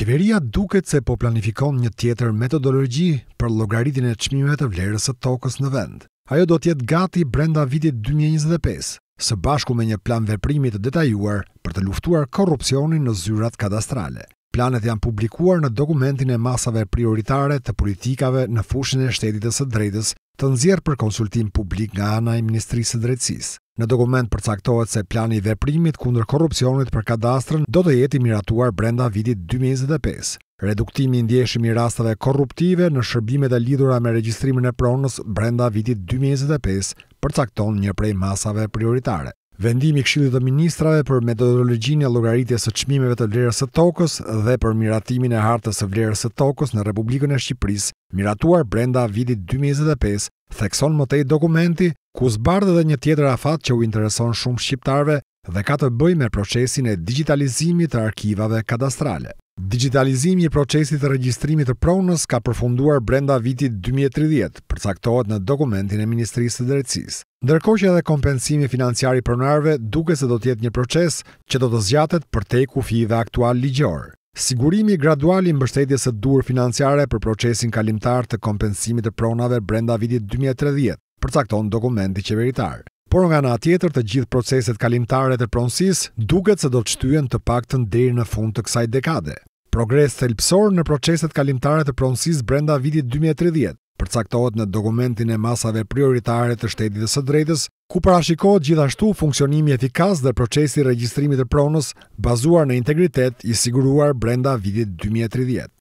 Qeveria duket se po planifikon një tjetër metodologji për logaritin e qmime të vlerës e tokës në vend. Ajo do tjetë gati brenda vitit 2025, së bashku me një plan veprimit të detajuar për të luftuar korupcionin në zyrat kadastrale. Planet janë publikuar në dokumentin e masave prioritare të politikave në fushën e shtetit të së drejtës të nëzjerë për konsultim publik nga ana i Ministrisë së Drejtsisë. Në dokument përcaktohet se plani i veprimit kundër korrupsionit për kadastrën do të jetë i miratuar brenda vitit 2025. Reduktimi i ndjeshëm i rastave korruptive në shërbimet e lidhura me regjistrimin e pronës brenda vitit 2025 përcakton një prej masave prioritare. Vendimi i Këshillit të Ministrave për metodologjinë e llogaritjes së çmimeve të vlerës së tokës dhe për miratimin e hartës së vlerës së tokës në Republikën e Shqipërisë, miratuar brenda vitit 2025, thekson më tej dokumenti ku zbardh edhe një tjetër afat që u intereson shumë shqiptarve dhe ka të bëjë me procesin e digitalizimit të arkivave kadastrale. Digitalizimi i procesit të regjistrimit të pronës ka përfunduar brenda vitit 2030, përcaktohet në dokumentin e Ministrisë së Drejtësisë. Ndërkohë që edhe kompensimi financiar i pronarëve duket se do të jetë një proces që do të zgjatet për te kufive aktual ligjor. Sigurimi gradual i mbështetjes së dur financiare për procesin kalimtar të kompensimit të pronave brenda vitit 2030 përcakton dokumenti qeveritar. Por nga nga tjetër të gjithë proceset kalimtare të pronsis, duket se do të qtyen të pak të në fund të kësaj dekade. Progres të lpsor në proceset kalimtare të pronsis brenda vitit 2030, përcaktohet në dokumentin e masave prioritare të shtetit dhe së drejtës, ku parashikohet gjithashtu funksionimi efikas dhe procesi registrimit të pronës bazuar në integritet i siguruar brenda vitit 2030.